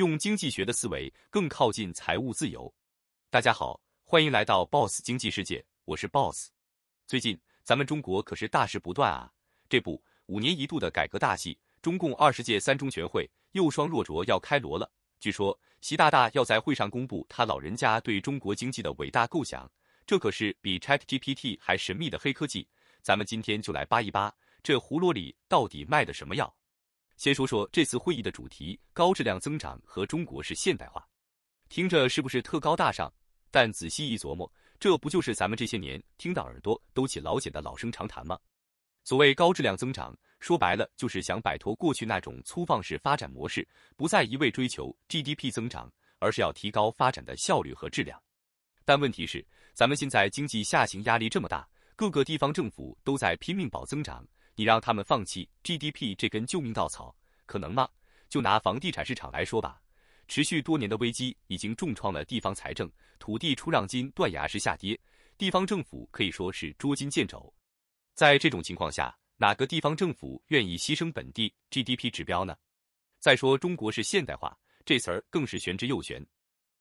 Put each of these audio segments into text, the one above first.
用经济学的思维更靠近财务自由。大家好，欢迎来到 Boss 经济世界，我是 Boss。最近咱们中国可是大事不断啊！这不，五年一度的改革大戏，中共二十届三中全会又双若叕要开锣了。据说习大大要在会上公布他老人家对中国经济的伟大构想，这可是比 ChatGPT 还神秘的黑科技。咱们今天就来扒一扒，这葫芦里到底卖的什么药？先说说这次会议的主题：高质量增长和中国式现代化。听着是不是特高大上？但仔细一琢磨，这不就是咱们这些年听到耳朵都起老茧的老生常谈吗？所谓高质量增长，说白了就是想摆脱过去那种粗放式发展模式，不再一味追求 GDP 增长，而是要提高发展的效率和质量。但问题是，咱们现在经济下行压力这么大，各个地方政府都在拼命保增长，你让他们放弃 GDP 这根救命稻草？可能吗？就拿房地产市场来说吧，持续多年的危机已经重创了地方财政，土地出让金断崖式下跌，地方政府可以说是捉襟见肘。在这种情况下，哪个地方政府愿意牺牲本地 GDP 指标呢？再说中国是现代化，这词儿更是玄之又玄。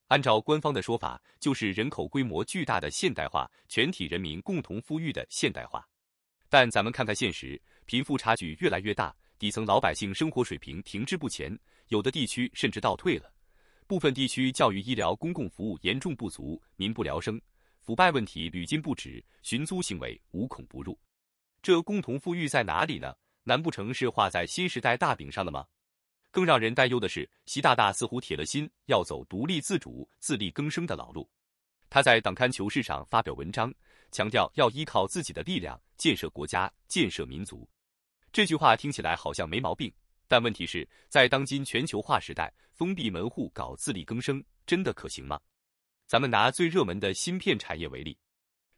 按照官方的说法，就是人口规模巨大的现代化，全体人民共同富裕的现代化。但咱们看看现实，贫富差距越来越大。底层老百姓生活水平停滞不前，有的地区甚至倒退了。部分地区教育、医疗、公共服务严重不足，民不聊生。腐败问题屡禁不止，寻租行为无孔不入。这共同富裕在哪里呢？难不成是画在新时代大饼上了吗？更让人担忧的是，习大大似乎铁了心要走独立自主、自力更生的老路。他在党刊求是上发表文章，强调要依靠自己的力量建设国家、建设民族。这句话听起来好像没毛病，但问题是在当今全球化时代，封闭门户搞自力更生真的可行吗？咱们拿最热门的芯片产业为例，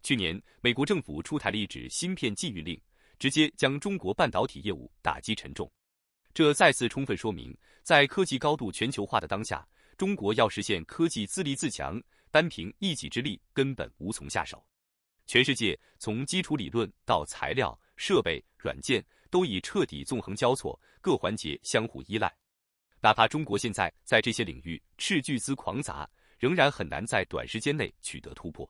去年美国政府出台了一纸芯片禁运令，直接将中国半导体业务打击沉重。这再次充分说明，在科技高度全球化的当下，中国要实现科技自立自强，单凭一己之力根本无从下手。全世界从基础理论到材料、设备、软件。都已彻底纵横交错，各环节相互依赖。哪怕中国现在在这些领域斥巨资狂砸，仍然很难在短时间内取得突破。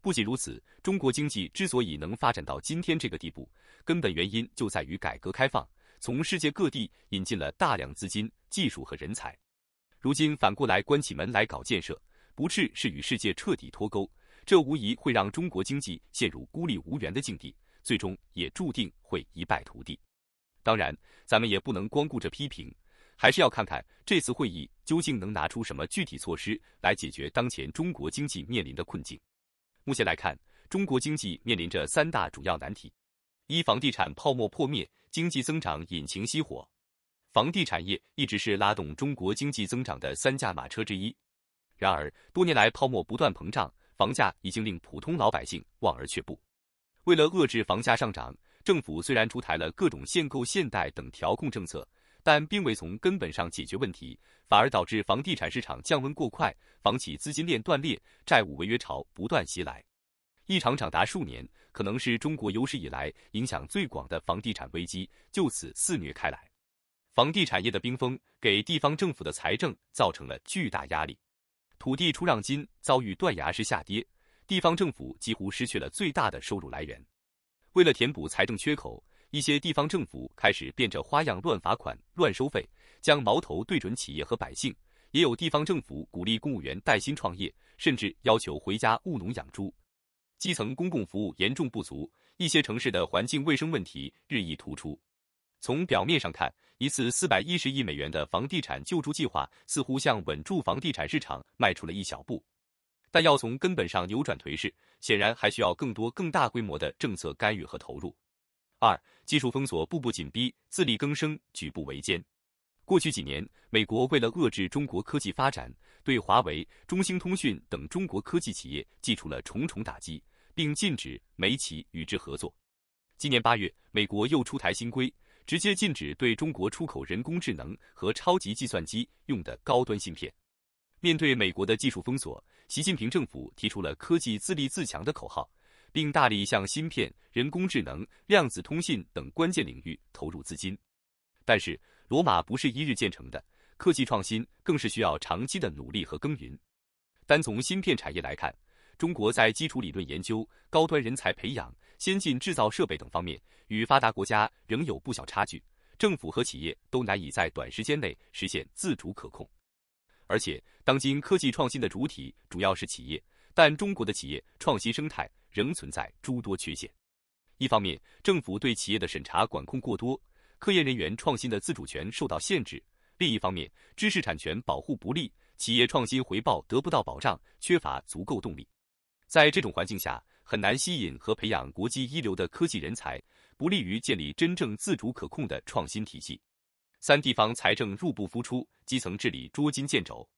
不仅如此，中国经济之所以能发展到今天这个地步，根本原因就在于改革开放，从世界各地引进了大量资金、技术和人才。如今反过来关起门来搞建设，不啻是与世界彻底脱钩，这无疑会让中国经济陷入孤立无援的境地。最终也注定会一败涂地。当然，咱们也不能光顾着批评，还是要看看这次会议究竟能拿出什么具体措施来解决当前中国经济面临的困境。目前来看，中国经济面临着三大主要难题：一、房地产泡沫破灭，经济增长引擎熄火。房地产业一直是拉动中国经济增长的三驾马车之一，然而多年来泡沫不断膨胀，房价已经令普通老百姓望而却步。为了遏制房价上涨，政府虽然出台了各种限购、限贷等调控政策，但并未从根本上解决问题，反而导致房地产市场降温过快，房企资金链断裂，债务违约潮不断袭来。一场长达数年，可能是中国有史以来影响最广的房地产危机就此肆虐开来。房地产业的冰封，给地方政府的财政造成了巨大压力，土地出让金遭遇断崖式下跌。地方政府几乎失去了最大的收入来源。为了填补财政缺口，一些地方政府开始变着花样乱罚款、乱收费，将矛头对准企业和百姓。也有地方政府鼓励公务员带薪创业，甚至要求回家务农养猪。基层公共服务严重不足，一些城市的环境卫生问题日益突出。从表面上看，一次四百一十亿美元的房地产救助计划，似乎向稳住房地产市场迈出了一小步。但要从根本上扭转颓势，显然还需要更多更大规模的政策干预和投入。二、技术封锁步步紧逼，自力更生举步维艰。过去几年，美国为了遏制中国科技发展，对华为、中兴通讯等中国科技企业寄出了重重打击，并禁止美企与之合作。今年八月，美国又出台新规，直接禁止对中国出口人工智能和超级计算机用的高端芯片。面对美国的技术封锁，习近平政府提出了科技自立自强的口号，并大力向芯片、人工智能、量子通信等关键领域投入资金。但是，罗马不是一日建成的，科技创新更是需要长期的努力和耕耘。单从芯片产业来看，中国在基础理论研究、高端人才培养、先进制造设备等方面与发达国家仍有不小差距，政府和企业都难以在短时间内实现自主可控。而且，当今科技创新的主体主要是企业，但中国的企业创新生态仍存在诸多缺陷。一方面，政府对企业的审查管控过多，科研人员创新的自主权受到限制；另一方面，知识产权保护不力，企业创新回报得不到保障，缺乏足够动力。在这种环境下，很难吸引和培养国际一流的科技人才，不利于建立真正自主可控的创新体系。三地方财政入不敷出，基层治理捉襟见肘。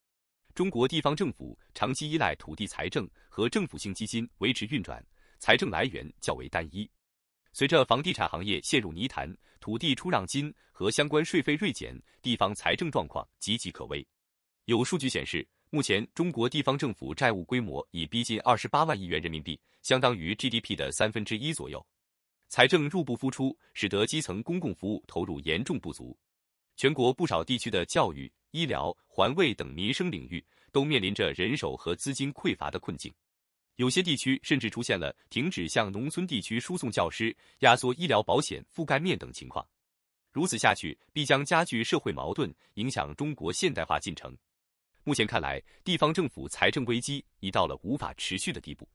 中国地方政府长期依赖土地财政和政府性基金维持运转，财政来源较为单一。随着房地产行业陷入泥潭，土地出让金和相关税费锐减，地方财政状况岌岌可危。有数据显示，目前中国地方政府债务规模已逼近二十八万亿元人民币，相当于 GDP 的三分之一左右。财政入不敷出，使得基层公共服务投入严重不足。全国不少地区的教育、医疗、环卫等民生领域都面临着人手和资金匮乏的困境，有些地区甚至出现了停止向农村地区输送教师、压缩医疗保险覆盖面等情况。如此下去，必将加剧社会矛盾，影响中国现代化进程。目前看来，地方政府财政危机已到了无法持续的地步。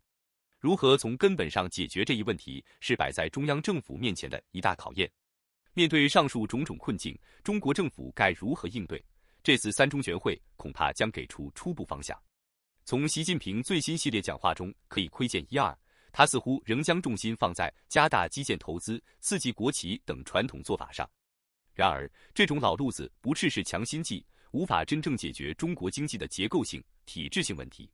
如何从根本上解决这一问题，是摆在中央政府面前的一大考验。面对上述种种困境，中国政府该如何应对？这次三中全会恐怕将给出初步方向。从习近平最新系列讲话中可以窥见一二，他似乎仍将重心放在加大基建投资、刺激国企等传统做法上。然而，这种老路子不啻是强心剂，无法真正解决中国经济的结构性、体制性问题。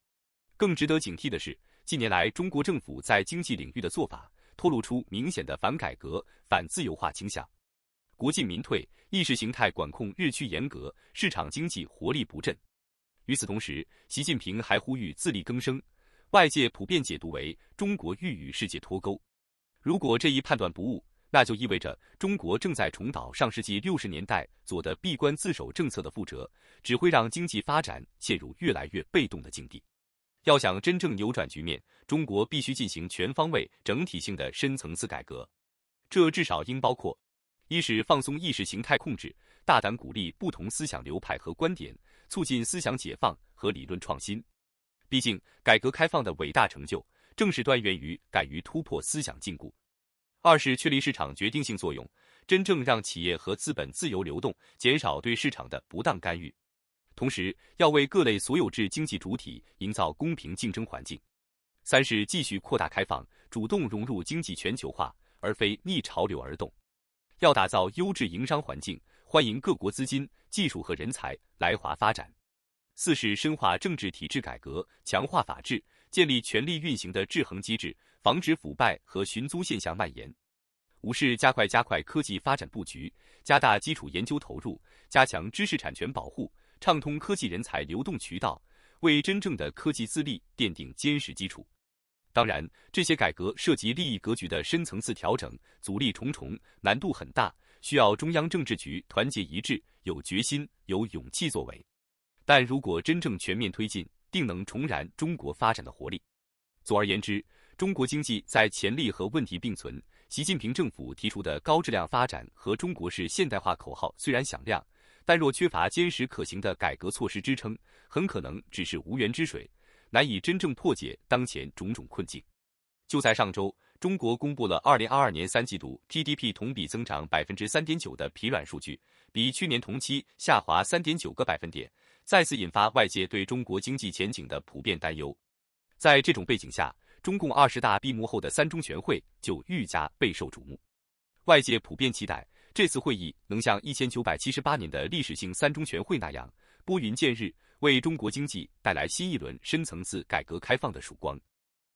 更值得警惕的是，近年来中国政府在经济领域的做法透露出明显的反改革、反自由化倾向。国进民退，意识形态管控日趋严格，市场经济活力不振。与此同时，习近平还呼吁自力更生，外界普遍解读为中国欲与世界脱钩。如果这一判断不误，那就意味着中国正在重蹈上世纪六十年代左的闭关自守政策的覆辙，只会让经济发展陷入越来越被动的境地。要想真正扭转局面，中国必须进行全方位、整体性的深层次改革，这至少应包括。一是放松意识形态控制，大胆鼓励不同思想流派和观点，促进思想解放和理论创新。毕竟，改革开放的伟大成就正是端源于敢于突破思想禁锢。二是确立市场决定性作用，真正让企业和资本自由流动，减少对市场的不当干预。同时，要为各类所有制经济主体营造公平竞争环境。三是继续扩大开放，主动融入经济全球化，而非逆潮流而动。要打造优质营商环境，欢迎各国资金、技术和人才来华发展。四是深化政治体制改革，强化法治，建立权力运行的制衡机制，防止腐败和寻租现象蔓延。五是加快加快科技发展布局，加大基础研究投入，加强知识产权保护，畅通科技人才流动渠道，为真正的科技自立奠定坚实基础。当然，这些改革涉及利益格局的深层次调整，阻力重重，难度很大，需要中央政治局团结一致，有决心、有勇气作为。但如果真正全面推进，定能重燃中国发展的活力。总而言之，中国经济在潜力和问题并存。习近平政府提出的高质量发展和中国式现代化口号虽然响亮，但若缺乏坚实可行的改革措施支撑，很可能只是无源之水。难以真正破解当前种种困境。就在上周，中国公布了二零二二年三季度 GDP 同比增长百分之三点九的疲软数据，比去年同期下滑三点九个百分点，再次引发外界对中国经济前景的普遍担忧。在这种背景下，中共二十大闭幕后的三中全会就愈加备受瞩目。外界普遍期待这次会议能像一千九百七十八年的历史性三中全会那样拨云见日。为中国经济带来新一轮深层次改革开放的曙光。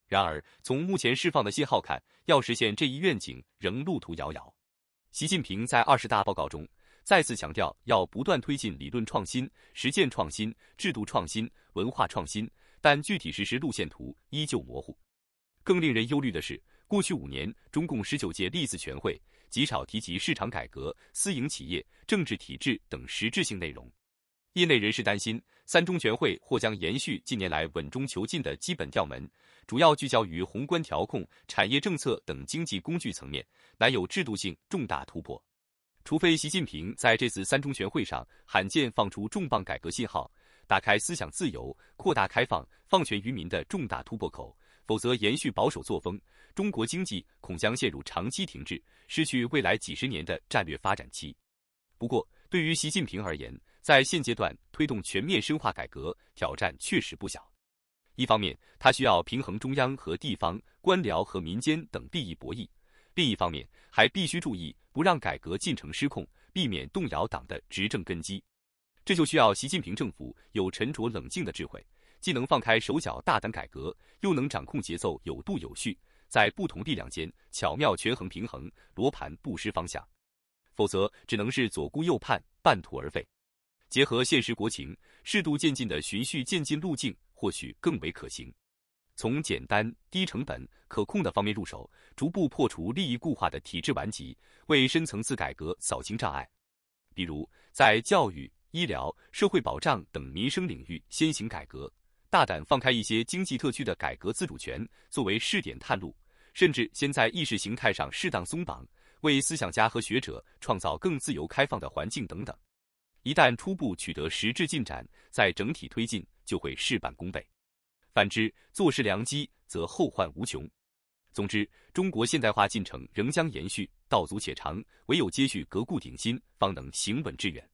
然而，从目前释放的信号看，要实现这一愿景仍路途遥遥。习近平在二十大报告中再次强调，要不断推进理论创新、实践创新、制度创新、文化创新，但具体实施路线图依旧模糊。更令人忧虑的是，过去五年，中共十九届历次全会极少提及市场改革、私营企业、政治体制等实质性内容。业内人士担心。三中全会或将延续近年来稳中求进的基本调门，主要聚焦于宏观调控、产业政策等经济工具层面，难有制度性重大突破。除非习近平在这次三中全会上罕见放出重磅改革信号，打开思想自由、扩大开放、放权于民的重大突破口，否则延续保守作风，中国经济恐将陷入长期停滞，失去未来几十年的战略发展期。不过，对于习近平而言，在现阶段推动全面深化改革，挑战确实不小。一方面，它需要平衡中央和地方、官僚和民间等利益博弈；另一方面，还必须注意不让改革进程失控，避免动摇党的执政根基。这就需要习近平政府有沉着冷静的智慧，既能放开手脚大胆改革，又能掌控节奏有度有序，在不同力量间巧妙权衡平衡，罗盘不失方向。否则，只能是左顾右盼，半途而废。结合现实国情，适度渐进的循序渐进路径或许更为可行。从简单、低成本、可控的方面入手，逐步破除利益固化的体制顽疾，为深层次改革扫清障碍。比如，在教育、医疗、社会保障等民生领域先行改革，大胆放开一些经济特区的改革自主权作为试点探路，甚至先在意识形态上适当松绑，为思想家和学者创造更自由开放的环境等等。一旦初步取得实质进展，再整体推进就会事半功倍；反之，坐失良机则后患无穷。总之，中国现代化进程仍将延续，道阻且长，唯有接续革故鼎新，方能行稳致远。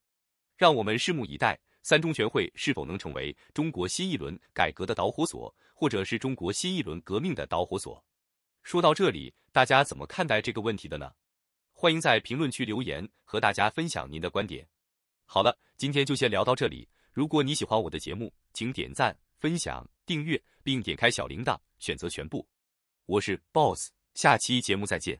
让我们拭目以待，三中全会是否能成为中国新一轮改革的导火索，或者是中国新一轮革命的导火索？说到这里，大家怎么看待这个问题的呢？欢迎在评论区留言，和大家分享您的观点。好了，今天就先聊到这里。如果你喜欢我的节目，请点赞、分享、订阅，并点开小铃铛，选择全部。我是 BOSS，下期节目再见。